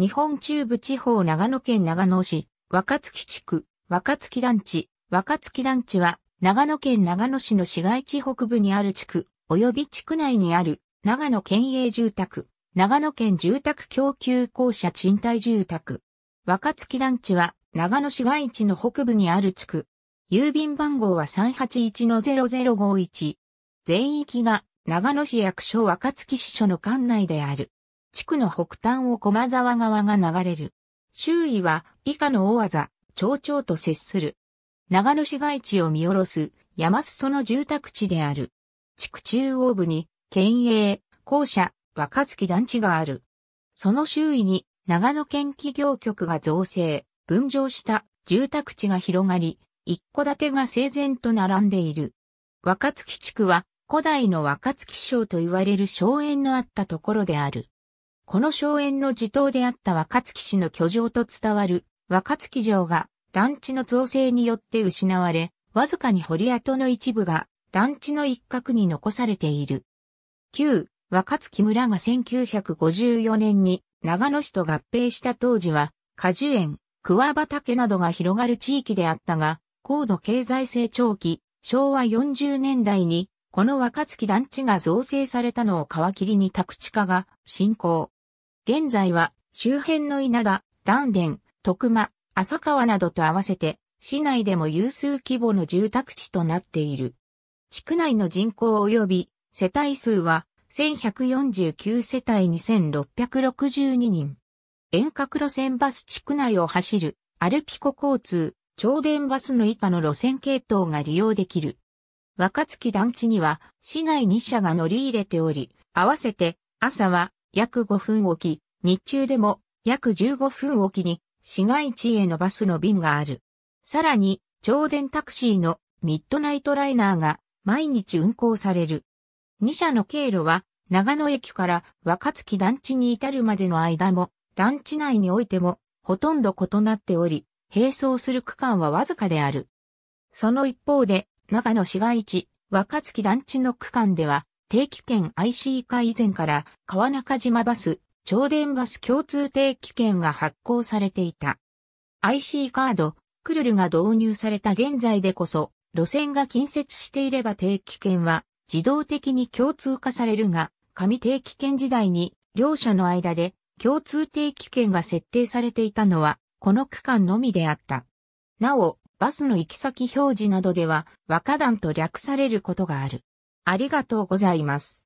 日本中部地方長野県長野市、若月地区、若月団地、若月団地は、長野県長野市の市街地北部にある地区、及び地区内にある、長野県営住宅、長野県住宅供給公社賃貸住宅。若月団地は、長野市街地の北部にある地区。郵便番号は381-0051。全域が、長野市役所若月支所の管内である。地区の北端を駒沢川が流れる。周囲は以下の大技、町長と接する。長野市街地を見下ろす山裾の住宅地である。地区中央部に県営、校舎、若月団地がある。その周囲に長野県企業局が造成、分譲した住宅地が広がり、一戸建てが整然と並んでいる。若月地区は古代の若月省と言われる荘園のあったところである。この荘園の地頭であった若月氏の居城と伝わる若月城が団地の造成によって失われ、わずかに堀跡の一部が団地の一角に残されている。旧若月村が1954年に長野市と合併した当時は果樹園、桑畑などが広がる地域であったが、高度経済成長期、昭和40年代にこの若月団地が造成されたのを皮切りに宅地化が進行。現在は周辺の稲田、丹田、徳間、浅川などと合わせて、市内でも有数規模の住宅地となっている。地区内の人口及び世帯数は1149世帯2662人。遠隔路線バス地区内を走るアルピコ交通、超電バスの以下の路線系統が利用できる。若月団地には市内2社が乗り入れており、合わせて朝は約5分おき、日中でも約15分おきに市街地へのバスの便がある。さらに、超電タクシーのミッドナイトライナーが毎日運行される。2社の経路は、長野駅から若月団地に至るまでの間も、団地内においても、ほとんど異なっており、並走する区間はわずかである。その一方で、長野市街地、若月団地の区間では、定期券 IC 化以前から川中島バス、超電バス共通定期券が発行されていた。IC カード、クルルが導入された現在でこそ、路線が近接していれば定期券は自動的に共通化されるが、紙定期券時代に両者の間で共通定期券が設定されていたのは、この区間のみであった。なお、バスの行き先表示などでは、若段と略されることがある。ありがとうございます。